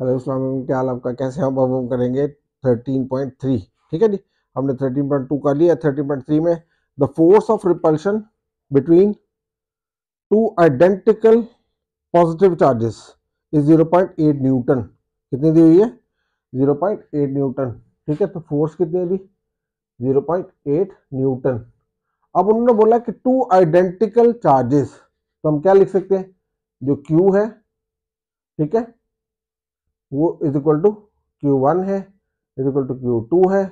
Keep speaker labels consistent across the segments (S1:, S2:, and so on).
S1: hello इस्लाम क्या हाल आपका कैसे हम अब हम करेंगे 13.3 ठीक है जी हमने 13.2 कर लिया 13.3 में the force of repulsion between two identical positive charges is 0.8 newton कितनी दी हुई है 0.8 न्यूटन ठीक है तो फोर्स कितनी दी 0.8 न्यूटन अब उन्होंने बोला कि टू आइडेंटिकल चार्जेस तो हम क्या लिख सकते हैं जो क्यू है ठीक है वो is equal to Q one है is equal to Q two है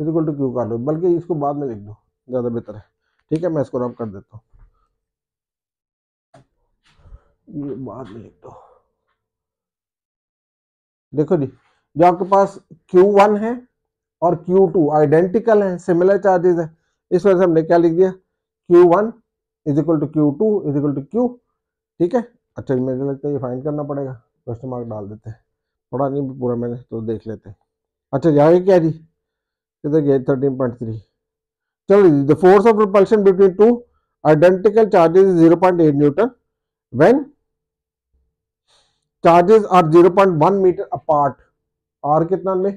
S1: इज इक्वल टू क्यू कर लो बल्कि इसको बाद में लिख दो ज़्यादा बेहतर है ठीक है मैं इसको रब कर देता हूँ ये बाद में लिख दो देखो जी जो आपके पास Q1 है और Q2 आइडेंटिकल है सिमिलर चार्जेस है इस वजह से हमने क्या लिख दिया Q1 one is equal to Q two is equal to Q ठीक है अच्छा मेरे लगता है ये फाइंड करना पड़ेगा क्वेश्चन मार्क डाल देते हैं पढ़ा नहीं पूरा मैंने तो देख लेते हैं अच्छा जाए क्या जी किधर गए थर्टीन पॉइंट थ्री चलो जी the force of repulsion between two identical charges zero point eight newton when charges are zero point one metre apart R कितना में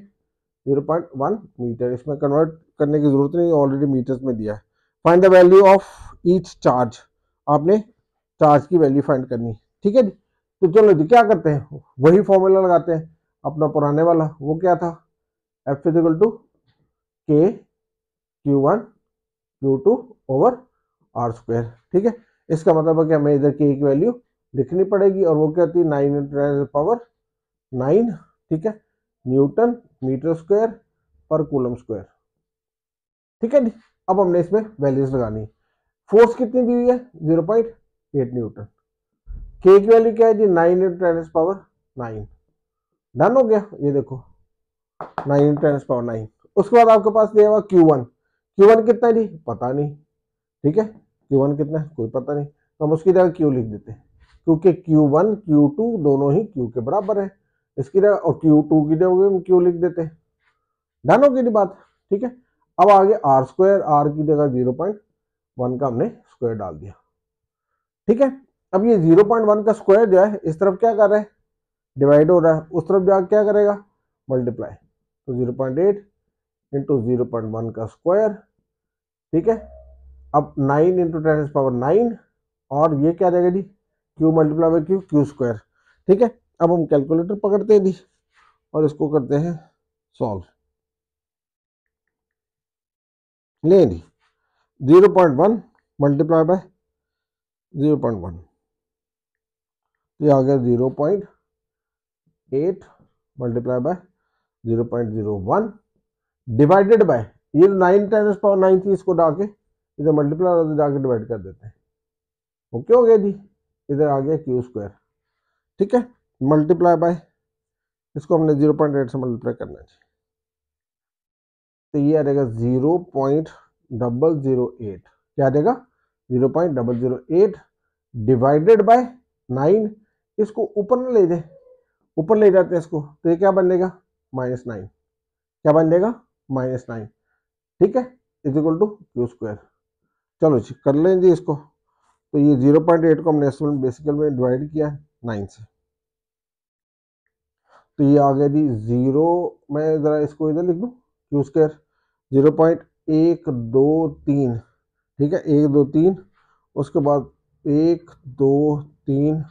S1: जीरो पॉइंट वन मीटर इसमें कन्वर्ट करने की जरूरत नहीं ऑलरेडी मीटर्स में दिया है find the value of each charge आपने चार्ज की वैल्यू फाइंड करनी ठीक है जी तो चलो जी क्या करते हैं वही फॉर्मूला लगाते हैं अपना पुराने वाला वो क्या था F is equal to K Q one Q two over R square ठीक है इसका मतलब है कि हमें इधर के एक वैल्यू लिखनी पड़ेगी और वो क्या होती है नाइन पावर नाइन ठीक है न्यूटन मीटर स्क्वायर पर कूलम स्क्वायर ठीक है जी अब हमने इसमें वैल्यूज लगानी फोर्स कितनी दी हुई है जीरो पॉइंट एट न्यूटन के की वैल्यू क्या है जी nine into ten's power nine done हो गया ये देखो nine into ten's power nine उसके बाद आपके पास दिया हुआ क्यू वन क्यू वन कितना है जी पता नहीं ठीक है क्यू वन कितना है कोई पता नहीं तो हम उसकी जगह क्यू लिख देते हैं क्योंकि क्यू वन क्यू टू दोनों ही क्यू के बराबर है इसकी जगह और क्यू टू की जगह हम क्यू लिख देते हैं डन हो गई बात ठीक है अब आगे आर स्क्वायर आर की जगह जीरो पॉइंट वन का हमने स्क्वायर डाल दिया ठीक है अब ये जीरो पॉइंट वन का स्क्वायर जो है इस तरफ क्या कर रहा है डिवाइड हो रहा है उस तरफ जाकर क्या करेगा मल्टीप्लाई तो zero point eight into zero point one का स्क्वायर ठीक है अब nine into ten power nine और ये क्या रहेगा जी Q multiply by Q Q square ठीक है अब हम कैलकुलेटर पकड़ते हैं जी और इसको करते हैं सॉल्व नहीं जी zero point one multiply by zero point one तो ये आ गया zero point eight multiply by zero point zero one divided by ये नाइन टाइम्स पावर नाइन थी इसको डाल के इधर मल्टीप्लाई और जाके डिवाइड कर देते हैं ओके हो गया जी इधर आ गया क्यू स्क्वायर ठीक है मल्टीप्लाई बाय इसको हमने जीरो पॉइंट एट से मल्टीप्लाई करना है तो ये आ जाएगा zero point double zero eight क्या आ जाएगा zero point double zero eight divided by nine इसको ऊपर ना ले जाए ऊपर ले जाते हैं इसको तो ये क्या बन लेगा माइनस नाइन क्या बन लेगा माइनस नाइन ठीक है is equal to Q square चलो जी कर लें जी इसको तो ये जीरो पॉइंट एट को हमने इसमें बेसिकल में डिवाइड किया है नाइन से तो ये आ गया जी जीरो मैं ज़रा इसको इधर लिख दूँ क्यू स्क्वायर जीरो पॉइंट एक दो तीन ठीक है एक दो तीन उसके बाद एक दो तीन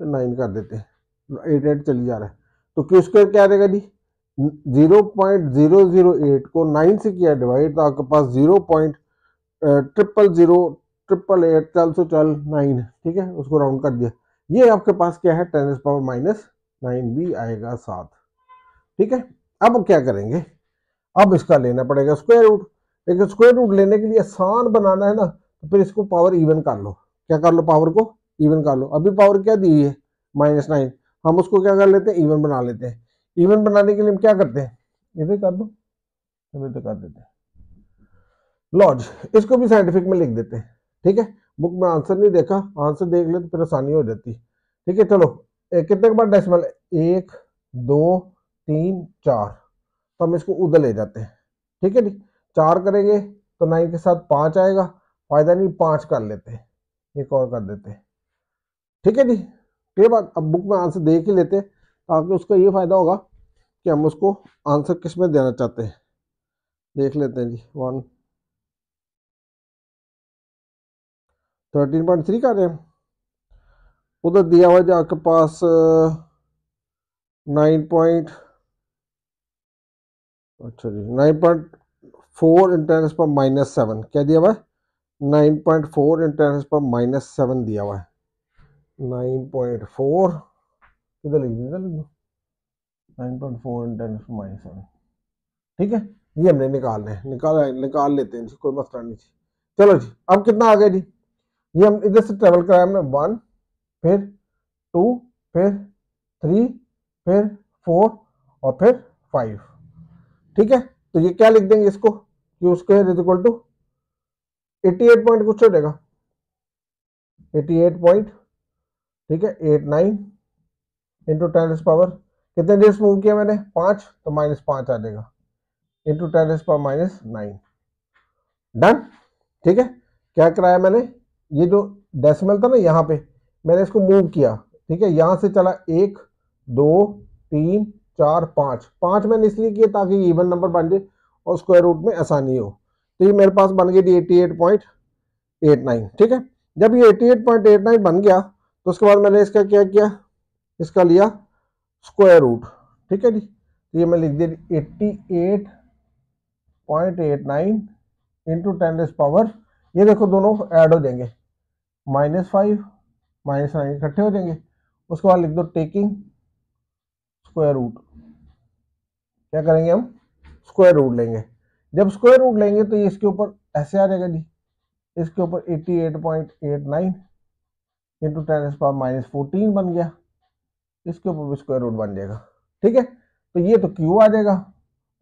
S1: नाइन कर देते हैं एट एट चली जा रहा है तो क्यू स्क्वायर क्या रहेगा जी zero point zero zero eight को नाइन से किया डिवाइड तो आपके पास zero point triple zero triple eight चल सो चल नाइन ठीक है उसको राउंड कर दिया ये आपके पास क्या है टेन पावर माइनस नाइन भी आएगा सात ठीक है अब क्या करेंगे अब इसका लेना पड़ेगा स्क्वायर रूट लेकिन स्क्वायर रूट लेने के लिए आसान बनाना है ना तो फिर इसको पावर इवन कर लो क्या कर लो पावर को इवन कर लो अभी पावर क्या दी हुई है माइनस नाइन हम उसको क्या कर लेते हैं इवन बना लेते हैं इवन बनाने के लिए हम क्या करते हैं इधर कर दो इधर तो कर देते हैं लॉज इसको भी साइंटिफिक में लिख देते हैं ठीक है बुक में आंसर नहीं देखा आंसर देख ले तो फिर आसानी हो जाती ठीक है चलो कितने के बाद डेसिमल एक दो तीन चार तो हम इसको उधर ले जाते हैं ठीक है जी चार करेंगे तो नाइन के साथ पाँच आएगा फायदा नहीं पाँच कर लेते हैं एक और कर देते हैं ठीक है जी ये बात अब बुक में आंसर देख ही लेते ताकि उसका ये फ़ायदा होगा कि हम उसको आंसर किस में देना चाहते हैं देख लेते हैं जी वन थर्टीन पॉइंट थ्री का रहे उधर दिया हुआ जो आपके पास नाइन पॉइंट अच्छा जी नाइन पॉइंट फोर इंटरनेस पर माइनस सेवन क्या दिया हुआ है नाइन पॉइंट फोर इंटरनेस पर माइनस सेवन दिया हुआ है 9.4 किधर लिख दो इधर लिख दो nine point four in ten minus seven ठीक है ये हमने निकालना है निकाल निकाल लेते हैं जी कोई मसला नहीं जी चलो जी अब कितना आ गया जी ये हम इधर से ट्रेवल कराए हमने वन फिर टू फिर थ्री फिर फोर और फिर फाइव ठीक है तो ये क्या लिख देंगे इसको कि उसके is equal to eighty eight point कुछ हो जाएगा एटी एट पॉइंट ठीक है eight nine into ten's power कितने डेज मूव किया मैंने पाँच तो माइनस पाँच आ जाएगा into ten's power minus nine done ठीक है क्या कराया मैंने ये जो डेसिमल था ना यहाँ पे मैंने इसको मूव किया ठीक है यहाँ से चला एक दो तीन चार पाँच पाँच मैंने इसलिए किया ताकि इवन नंबर बन जाए और स्क्वायर रूट में आसानी हो तो ये मेरे पास बन गई थी eighty eight point eight nine ठीक है जब ये eighty eight point eight nine बन गया तो उसके बाद मैंने इसका क्या किया इसका लिया स्क्वायर रूट ठीक है जी तो ये मैं लिख दे eighty eight point eight nine into ten's power ये देखो दोनों ऐड हो जाएंगे माइनस फाइव माइनस नाइन इकट्ठे हो जाएंगे उसके बाद लिख दो टेकिंग स्क्वायर रूट क्या करेंगे हम स्क्वायर रूट लेंगे जब स्क्वायर रूट लेंगे तो ये इसके ऊपर ऐसे आ जाएगा जी इसके ऊपर eighty eight point eight nine into ten's power minus fourteen बन गया इसके ऊपर भी स्क्वायर रूट बन जाएगा ठीक है तो ये तो क्यू आ जाएगा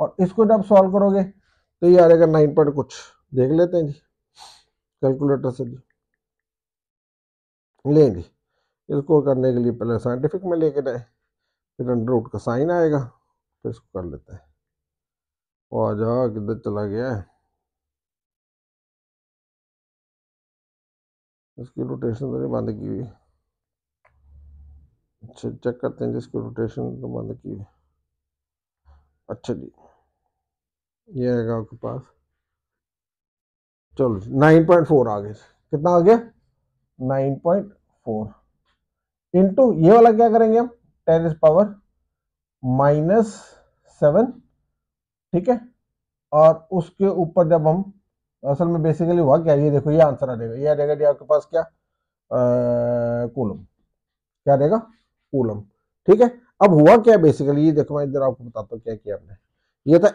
S1: और इसको जब सॉल्व करोगे तो ये आ जाएगा नाइन पॉइंट कुछ देख लेते हैं जी कैलकुलेटर से जी लें जी इसको करने के लिए पहले साइंटिफिक में लेके जाए फिर अंडर रूट का साइन आएगा फिर इसको कर लेते हैं और आ जाओ किधर चला गया है इसकी रोटेशन तो नहीं बंद की हुई अच्छा चेक करते हैं जिसकी रोटेशन तो बंद की हुई अच्छा जी ये आएगा आपके पास चलो नाइन पॉइंट फोर आ गए कितना आ गया नाइन पॉइंट फोर इंटू ये वाला क्या करेंगे हम ten's power minus seven ठीक है और उसके ऊपर जब हम असल में बेसिकली हुआ क्या ये देखो ये आंसर आ जाएगा ये आ जाएगा जी आपके पास क्या कोलम क्या रहेगा कोलम ठीक है अब हुआ क्या बेसिकली ये देखो मैं इधर आपको बताता हूँ क्या किया हमने ये था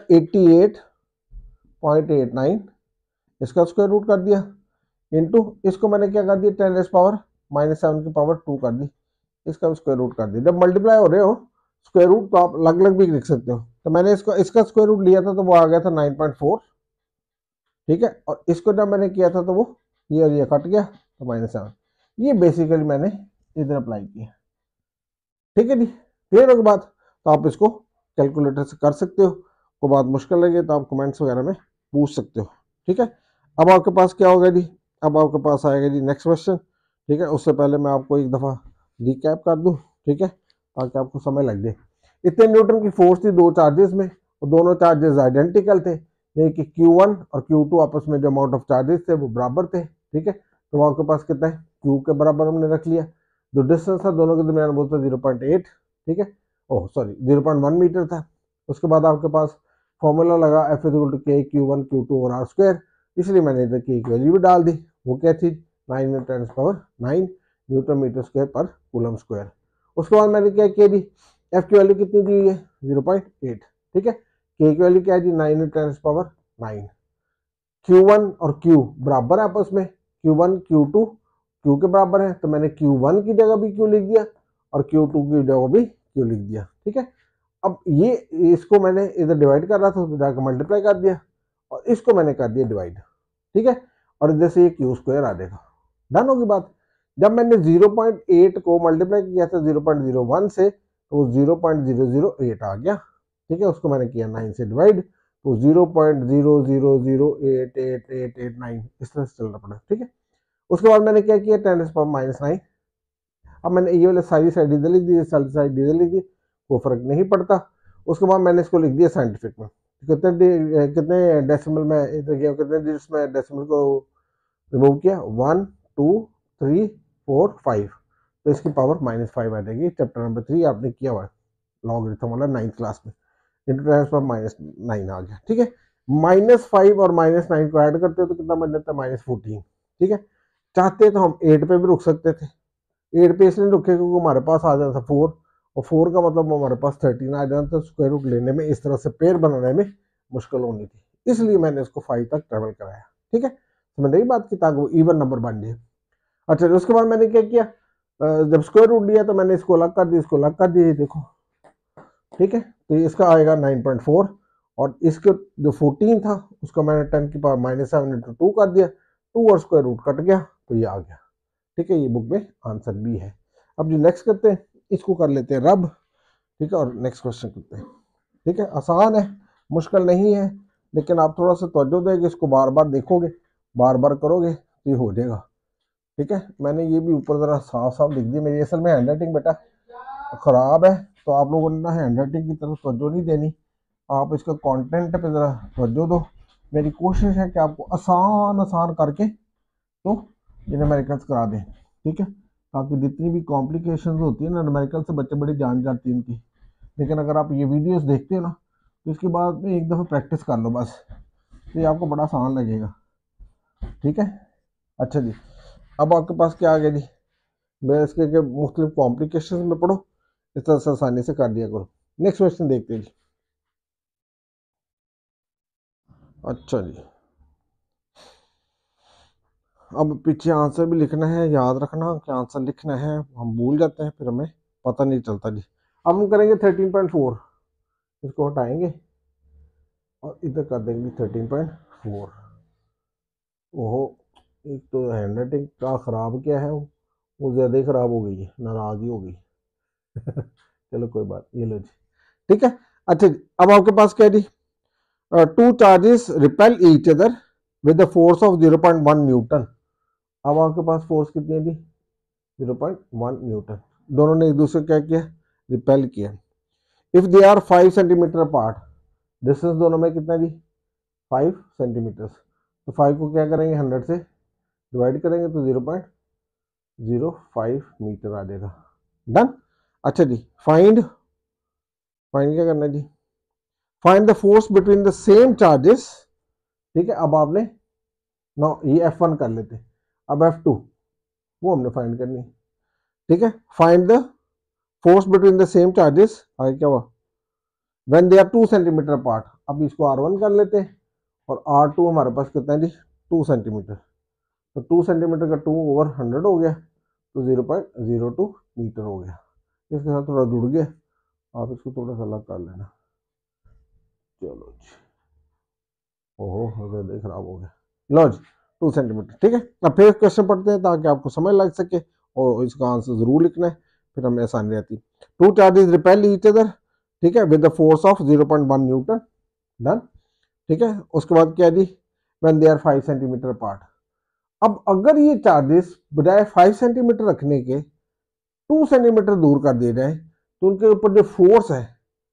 S1: 88.89 इसका स्क्वायर रूट कर दिया इंटू इसको मैंने क्या कर दिया ten raise power minus seven की पावर टू कर दी इसका स्क्वायर रूट कर दिया जब मल्टीप्लाई हो रहे हो स्क्वायर रूट तो आप अलग अलग भी लिख सकते हो तो मैंने इसका इसका स्क्वायर रूट लिया था तो वो आ गया था नाइन पॉइंट फोर ठीक है और इसको जब मैंने किया था तो वो ये और ये कट गया तो माइनस सेवन ये बेसिकली मैंने इधर अप्लाई किया ठीक है जी क्लियर होगी बात तो आप इसको कैलकुलेटर से कर सकते हो को बात मुश्किल लगे तो आप कमेंट्स वगैरह में पूछ सकते हो ठीक है अब आपके पास क्या होगा जी अब आपके पास आएगा जी नेक्स्ट क्वेश्चन ठीक है उससे पहले मैं आपको एक दफ़ा रिकैप कर दूँ ठीक है ताकि आपको समय लग जाए इतने न्यूटन की फोर्स थी दो चार्जेस में और दोनों चार्जेस आइडेंटिकल थे यानी कि Q1 और Q2 आपस में जो अमाउंट ऑफ चार्जेस थे वो बराबर थे ठीक है तो वहाँ के पास कितना है Q के बराबर हमने रख लिया जो डिस्टेंस था दोनों के दरमियान वो था जीरो पॉइंट एट ठीक है oh sorry zero point one metre था उसके बाद आपके पास फॉर्मूला लगा F equal to K Q one Q two और आर स्क्वायर इसलिए मैंने इधर की एक वैल्यू भी डाल दी वो क्या थी nine ten ten's power nine newton metre square पर कूलम स्क्वायर उसके बाद मैंने क्या किया दी एफ की वैल्यू कितनी दी हुई है जीरो पॉइंट एट ठीक है के की वैल्यू क्या है nine into ten power nine Q one और क्यू बराबर है आपस में Q one Q two Q के बराबर है तो मैंने क्यू वन की जगह भी क्यू लिख दिया और क्यू टू की जगह भी क्यू लिख दिया ठीक है अब ये इसको मैंने इधर डिवाइड कर रहा था तो जाकर मल्टीप्लाई कर दिया और इसको मैंने कर दिया डिवाइड ठीक है और इधर से ये क्यू स्क्वायर आ जाएगा डन होगी बात जब मैंने 0.8 को मल्टीप्लाई किया था 0.01 से तो 0.008 आ गया ठीक है उसको मैंने किया नाइन से डिवाइड तो zero point zero zero zero eight eight eight eight nine इस तरह से चलना पड़ा ठीक है उसके बाद मैंने क्या किया ten's power minus nine अब मैंने ये वाले सारी साइड डीजल लिख दी सारी साइड डीजल लिख दी कोई फर्क नहीं पड़ता उसके बाद मैंने इसको लिख दिया साइंटिफिक में तो कितने कितने डेसिमल में इधर गया कितने डिजिट्स में डेसिमल को रिमूव किया one two three four five तो इसकी पावर माइनस फाइव आ जाएगी चैप्टर नंबर थ्री आपने किया हुआ है लॉग रिथम वाला नाइन्थ क्लास में into ten power minus nine आ गया ठीक है माइनस फाइव और माइनस नाइन को ऐड करते हो तो कितना बन जाता है माइनस फोर्टीन ठीक है चाहते तो हम एट पे भी रुक सकते थे एट पे इसलिए रुके क्योंकि हमारे पास आ जाता था फोर और फोर का मतलब हमारे पास थर्टीन आ जाता स्क्वायर रूट लेने में इस तरह से पेड़ बनाने में मुश्किल होनी थी इसलिए मैंने इसको फाइव तक ट्रेवल कराया ठीक है समझ रही बात की ताकि वो इवन नंबर बन जाए अच्छा उसके बाद मैंने क्या किया जब स्क्वायर रूट लिया तो मैंने इसको अलग कर दिया इसको अलग कर दिया देखो ठीक है तो इसका आएगा 9.4 और इसके जो 14 था उसका मैंने टेन की power minus seven into two कर दिया टू और स्क्वायर रूट कट गया तो ये आ गया ठीक है ये बुक में आंसर भी है अब जो नेक्स्ट करते हैं इसको कर लेते हैं रब ठीक है और नेक्स्ट क्वेश्चन करते हैं ठीक है आसान है मुश्किल नहीं है लेकिन आप थोड़ा सा तोज्जो देंगे इसको बार बार देखोगे बार बार करोगे तो ये हो जाएगा ठीक है मैंने ये भी ऊपर ज़रा साफ साफ लिख दी मेरी असल में हैंड राइटिंग बेटा ख़राब है तो आप लोगों ने ना हैंड राइटिंग की तरफ तोज्जो नहीं देनी आप इसका कंटेंट पे ज़रा तोज्जो दो मेरी कोशिश है कि आपको आसान आसान करके तो ये नमेरिकल्स करा दें ठीक है ताकि जितनी भी कॉम्प्लिकेशन होती है ना नमेरिकल से बच्चे बड़े जान जाती हैं इनकी लेकिन अगर आप ये वीडियोस देखते हो ना तो इसके बाद में एक दफ़ा प्रैक्टिस कर लो बस तो ये आपको बड़ा आसान लगेगा ठीक है अच्छा जी अब आपके पास क्या आ गया जी मैं इसके मुख्तलिफ कॉम्प्लिकेशन में पढ़ो इस तरह से आसानी से कर दिया करो नेक्स्ट क्वेश्चन देखते हैं जी अच्छा जी अब पीछे आंसर भी लिखना है याद रखना कि आंसर लिखना है हम भूल जाते हैं फिर हमें पता नहीं चलता जी अब हम करेंगे थर्टीन पॉइंट फोर इसको हटाएंगे और इधर कर देंगे थर्टीन पॉइंट फोर ओहो एक तो हैंड राइटिंग का ख़राब क्या है वो ज़्यादा ही ख़राब हो गई है नाराज़गी हो गई चलो कोई बात ये लो जी ठीक है अच्छा जी अब आपके पास क्या जी two charges repel each other with force of one newton अब आपके पास फोर्स कितनी है जी वन न्यूटन दोनों ने एक दूसरे क्या किया रिपेल किया if they are five centimetre part distance दोनों में कितना जी फाइव सेंटीमीटर्स तो फाइव को क्या करेंगे हंड्रेड से डिवाइड करेंगे तो zero zero point five metre आ जाएगा डन अच्छा जी फाइंड फाइंड क्या करना है जी find the force between the same charges ठीक है अब आपने नो ये एफ वन कर लेते अब एफ टू वो हमने फाइंड करनी है ठीक है find the force between the same charges आगे क्या हुआ when they are two centimetre part अब इसको आर वन कर लेते हैं और आर टू हमारे पास कितना है जी टू सेंटीमीटर तो टू सेंटीमीटर का टू ओवर हंड्रेड हो गया तो zero point zero two metre हो गया इसके साथ थोड़ा जुड़ गया आप इसको थोड़ा सा अलग कर लेना चलो जी ओहो देख खराब हो गया लो जी टू सेंटीमीटर ठीक है अब फिर क्वेश्चन पढ़ते हैं ताकि आपको समय लग सके और इसका आंसर ज़रूर लिखना है फिर हमें आसानी रहती two charges repel each other ठीक है with the force of zero point one newton done ठीक है उसके बाद क्या जी when they are five centimetre part अब अगर ये चार्जेस बजाय फाइव सेंटीमीटर रखने के टू सेंटीमीटर दूर कर दिया जाए तो उनके ऊपर जो फोर्स है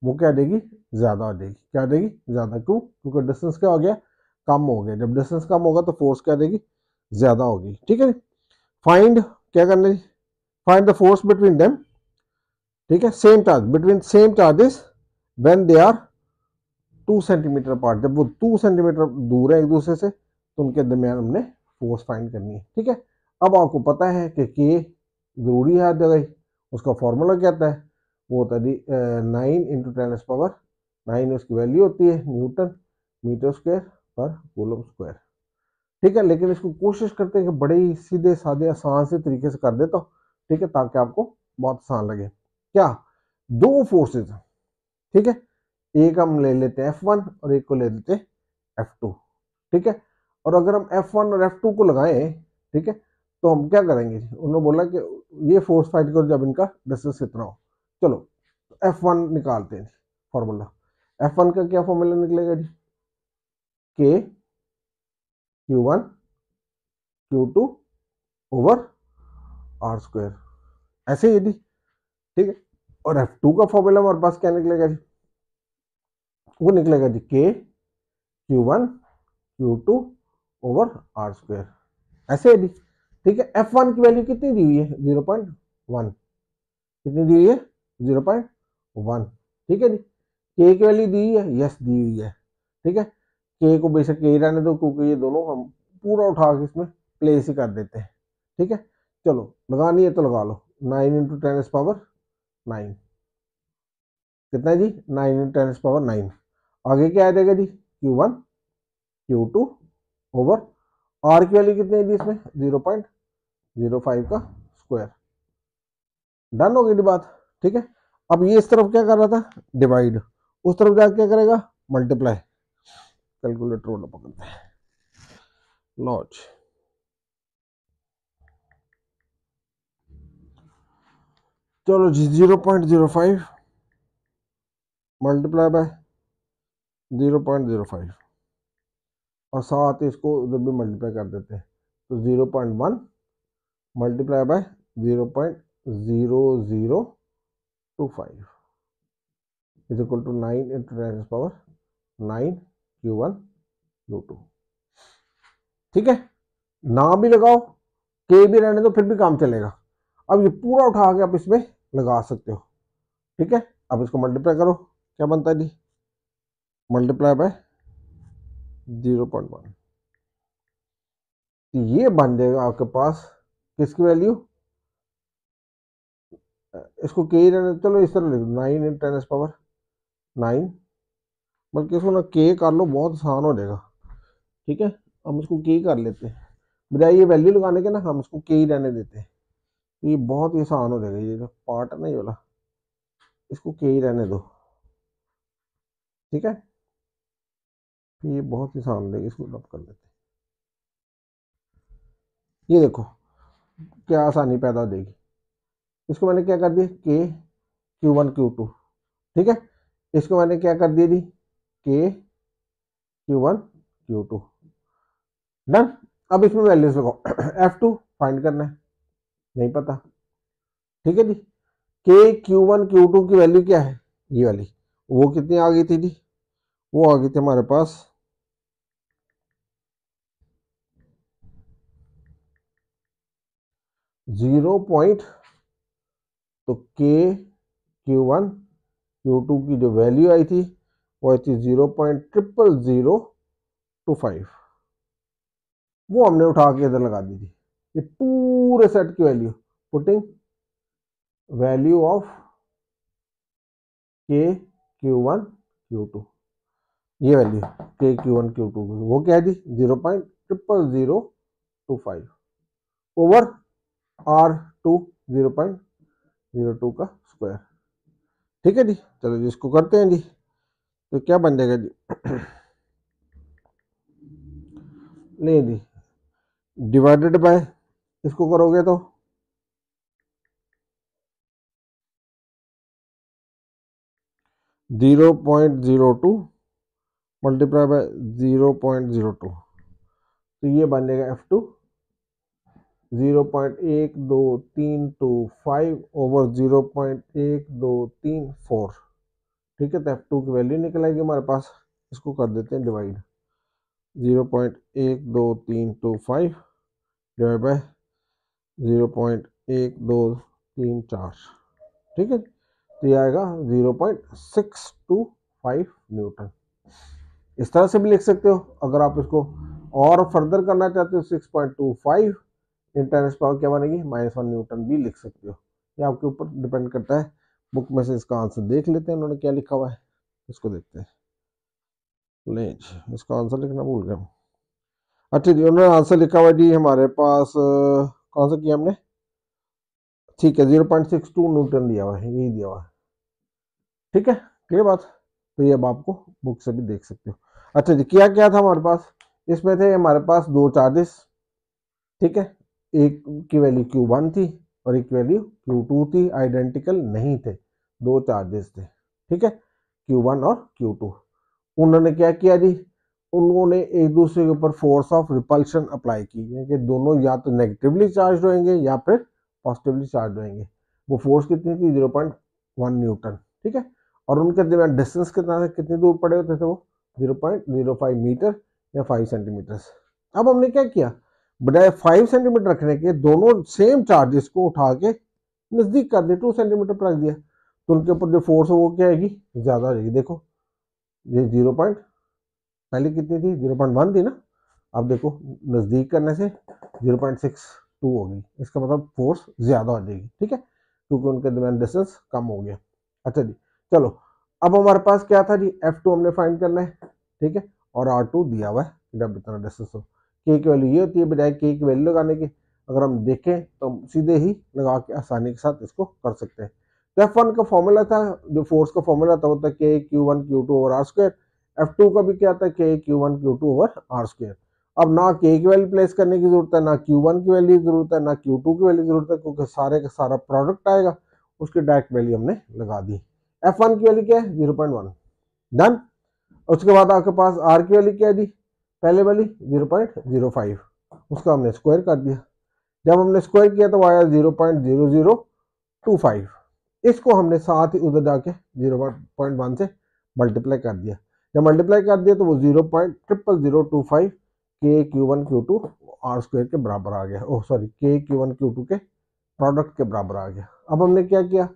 S1: वो क्या देगी ज़्यादा हो जाएगी क्या देगी ज़्यादा क्यों क्योंकि डिस्टेंस क्या हो गया कम हो गया जब डिस्टेंस कम होगा तो फोर्स क्या देगी ज़्यादा होगी ठीक है फाइंड क्या करना है find the force between them ठीक है same charge between same charges when they are two centimetre part जब वो टू सेंटीमीटर दूर है एक दूसरे से तो उनके दरमियान हमने फोर्स फाइंड करनी है ठीक है अब आपको पता है कि के ज़रूरी है जगह ही उसका फॉर्मूला क्या होता है वो होता है nine into ten's power nine उसकी वैल्यू होती है न्यूटन मीटर स्क्वायर पर कूलम स्क्वायर ठीक है लेकिन इसको कोशिश करते हैं कि बड़े ही सीधे साधे आसान से तरीके से कर देता हूँ ठीक है ताकि आपको बहुत आसान लगे क्या दो फोर्सेज ठीक है एक हम ले लेते हैं एफ वन और एक को ले लेते हैं एफ टू ठीक है और अगर हम एफ वन और एफ टू को लगाएं ठीक है तो हम क्या करेंगे उन्होंने बोला कि ये फोर्स फाइंड करो जब इनका डिस्टेंस इतना हो चलो तो एफ वन निकालते हैं फॉर्मूला एफ वन का क्या फॉर्मूला निकलेगा जी K Q one Q two over R square ऐसे ही जी ठीक है और एफ टू का फॉर्मूला हमारे पास क्या निकलेगा जी वो निकलेगा जी K Q one Q two over R square ऐसे जी ठीक है एफ वन की वैल्यू कितनी दी हुई है जीरो पॉइंट वन कितनी दी हुई है जीरो पॉइंट वन ठीक है जी के की वैल्यू दी हुई है यस दी हुई है ठीक है के को बेशक के ही रहने दो क्योंकि ये दोनों हम पूरा उठा के इसमें प्लेस ही कर देते हैं ठीक है चलो लगानी है तो लगा लो nine into ten's power nine कितना है जी nine into ten's power nine आगे क्या आ जाएगा जी Q one Q two over R की वैल्यू कितनी है जी इसमें जीरो पॉइंट जीरो फाइव का स्क्वायर डन हो गई बात ठीक है अब ये इस तरफ क्या कर रहा था डिवाइड उस तरफ जाकर क्या करेगा मल्टीप्लाई कैलकुलेटर वाला पकड़ते हैं लॉज चलो जी zero point zero five multiply by zero point zero five और साथ इसको उधर भी मल्टीप्लाई कर देते हैं तो zero point one multiply by zero multiply by 0 0.0025 is equal to two ten power nine Q one q1 two ठीक है ना भी लगाओ के भी रहने तो फिर भी काम चलेगा अब ये पूरा उठा के आप इसमें लगा सकते हो ठीक है अब इसको मल्टीप्लाई करो क्या बनता है जी multiply by zero point one ये बन जाएगा आपके पास किसकी वैल्यू इसको के ही रहने चलो इस तरह लिख दो nine in ten's power nine बल्कि इसको ना के कर लो बहुत आसान हो जाएगा ठीक है हम इसको के कर लेते हैं बजाय ये वैल्यू लगाने के ना हम इसको के ही रहने देते हैं तो ये बहुत ही आसान हो जाएगा ये जो पार्ट है ना ये वाला इसको के ही रहने दो ठीक है ये बहुत ही आसान हो जाएगा इसको रब कर लेते हैं ये देखो क्या आसानी पैदा हो जाएगी इसको मैंने क्या कर दिया के क्यू वन क्यू टू ठीक है इसको मैंने क्या कर दिया दी K Q one Q two done अब इसमें वैल्यूज लगाओ एफ टू फाइंड करना है नहीं पता ठीक है जी K Q one Q two की वैल्यू क्या है ये वाली वो कितनी आ गई थी जी वो आ गई थी हमारे पास जीरो पॉइंट तो के क्यू वन क्यू टू की जो वैल्यू आई थी वो आई थी zero point triple zero two five वो हमने उठा के इधर लगा दी थी ये पूरे सेट की value putting value of K Q one Q two ये value K Q one Q two वो क्या थी zero point triple zero two five over R two zero point zero two का स्क्वायर ठीक है जी चलो जी इसको करते हैं जी तो क्या बन जाएगा जी नहीं जी डिवाइडेड बाय इसको करोगे तो zero point zero two multiply by zero point zero two तो ये बन जाएगा एफ टू जीरो पॉइंट एक दो तीन two five over zero point एक दो तीन फोर ठीक है तो एफ टू की वैल्यू निकल आएगी हमारे पास इसको कर देते हैं डिवाइड जीरो पॉइंट एक दो तीन two five divide by zero point एक दो तीन चार ठीक है तो ये आएगा zero point six two five newton इस तरह से भी लिख सकते हो अगर आप इसको और फर्दर करना चाहते हो six point two five into ten's power क्या बनेगी माइनस वन न्यूटन भी लिख सकते हो ये आपके ऊपर डिपेंड करता है बुक में से इसका आंसर देख लेते हैं उन्होंने क्या लिखा हुआ है इसको देखते हैं लेंज इसका आंसर लिखना भूल गया अच्छा जी उन्होंने आंसर लिखा हुआ जी हमारे पास कौन सा किया हमने ठीक है zero point six two newton दिया हुआ है यही दिया हुआ है ठीक है क्लियर बात तो ये अब आपको बुक से भी देख सकते हो अच्छा जी क्या क्या था हमारे पास इसमें थे हमारे पास दो चार्जेस ठीक है एक की वैल्यू क्यू वन थी और एक वैल्यू क्यू टू थी आइडेंटिकल नहीं थे दो चार्जेस थे ठीक है क्यू वन और क्यू टू उन्होंने क्या किया जी उन्होंने एक दूसरे के ऊपर फोर्स ऑफ रिपल्शन अप्लाई की कि दोनों या तो नेगेटिवली चार्ज होएंगे या फिर पॉजिटिवली चार्ज होएंगे वो फोर्स कितनी थी जीरो पॉइंट वन न्यूटन ठीक है और उनके दरमियान डिस्टेंस कितना था कितनी दूर पड़े होते थे वो zero point zero five metre या फाइव सेंटीमीटर्स अब हमने क्या किया बजाय फाइव सेंटीमीटर रखने के दोनों सेम चार्जेस को उठा के नज़दीक कर दिया टू सेंटीमीटर पर रख दिया तो उनके ऊपर जो फोर्स है वो क्या आएगी ज़्यादा आ जाएगी देखो ये जीरो पॉइंट पहले कितनी थी जीरो पॉइंट वन थी ना अब देखो नज़दीक करने से जीरो पॉइंट सिक्स टू होगी इसका मतलब फोर्स ज़्यादा हो जाएगी ठीक है क्योंकि उनके दरमियान डिस्टेंस कम हो गया अच्छा जी चलो अब हमारे पास क्या था जी एफ टू हमने फाइंड करना है ठीक है और आर टू दिया हुआ है जब इतना डिस्टेंस हो के की वैल्यू ये होती है बजाय के की वैल्यू लगाने की अगर हम देखें तो हम सीधे ही लगा के आसानी के साथ इसको कर सकते हैं तो एफ वन का फॉर्मूला था जो फोर्स का फॉर्मूला था वो था K Q one Q two over R square F two का भी क्या था K Q one Q two over R square अब ना के की वैल्यू प्लेस करने की जरूरत है ना क्यू वन की वैल्यू की जरूरत है ना क्यू टू की वैल्यू की जरूरत है क्योंकि सारे का सारा प्रोडक्ट आएगा उसकी डायरेक्ट वैल्यू हमने लगा दी एफ वन की वैल्यू क्या है जीरो पॉइंट वन डन उसके बाद आपके पास आर की वैल्यू क्या है जी पहले वाली जीरो पॉइंट जीरो फाइव उसका हमने स्क्वायर कर दिया जब हमने स्क्वायर किया तो आया zero point zero zero two five इसको हमने साथ ही उधर जाके जीरो पॉइंट वन से मल्टीप्लाई कर दिया जब मल्टीप्लाई कर दिया तो वो zero point triple zero two five K Q one Q two R square के बराबर आ गया oh sorry K Q one Q two के प्रोडक्ट के बराबर आ गया अब हमने क्या किया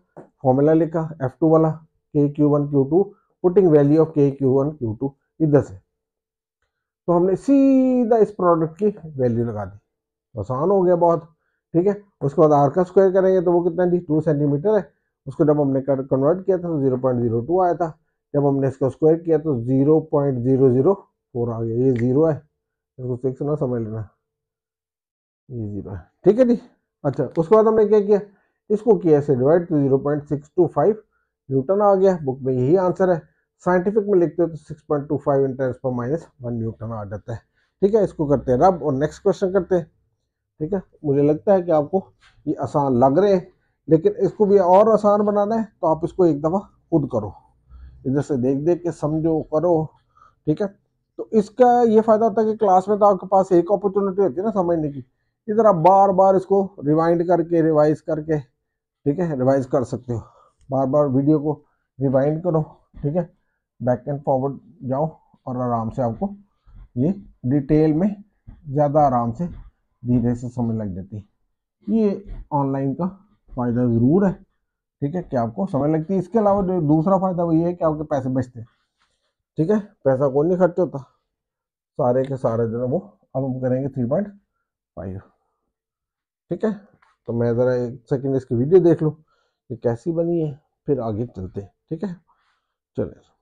S1: फॉर्मूला लिखा एफ टू वाला K Q one Q two putting value of K Q one Q two इधर से तो हमने सीधा इस प्रोडक्ट की वैल्यू लगा दी तो आसान हो गया बहुत ठीक है उसके बाद आर का स्क्वायर करेंगे तो वो कितना दी टू सेंटीमीटर है उसको जब हमने कन्वर्ट किया था तो जीरो पॉइंट जीरो टू आया था जब हमने इसका स्क्वायर किया तो zero point zero zero four आ गया ये जीरो है इसको सिक्स ना समझ लेना ये जीरो है ठीक है जी अच्छा उसके बाद हमने क्या किया इसको किया से डिवाइड तो zero point six two five newton आ गया बुक में यही आंसर है साइंटिफिक में लिखते हो तो six point two five into ten's पर माइनस वन न्यूटन आ जाता है ठीक है इसको करते हैं रब और नेक्स्ट क्वेश्चन करते हैं ठीक है मुझे लगता है कि आपको ये आसान लग रहे हैं लेकिन इसको भी और आसान बनाना है तो आप इसको एक दफ़ा खुद करो इधर से देख देख के समझो करो ठीक है तो इसका ये फ़ायदा होता है कि क्लास में तो आपके पास एक अपॉर्चुनिटी होती है ना समझने की इधर आप बार बार इसको रिवाइंड करके रिवाइज करके ठीक है रिवाइज कर सकते हो बार बार वीडियो को रिवाइंड करो ठीक है बैक एंड फॉरवर्ड जाओ और आराम से आपको ये डिटेल में ज़्यादा आराम से धीरे से समझ लग जाती है ये ऑनलाइन का फ़ायदा ज़रूर है ठीक है कि आपको समझ लगती है इसके अलावा जो दूसरा फ़ायदा वो ये है कि आपके पैसे बचते हैं ठीक है पैसा कोई नहीं खर्च होता सारे के सारे जो है वो अब हम करेंगे थ्री पॉइंट फाइव ठीक है तो मैं ज़रा एक सेकेंड इसकी वीडियो देख लूँ कि कैसी बनी है फिर आगे चलते हैं ठीक है चले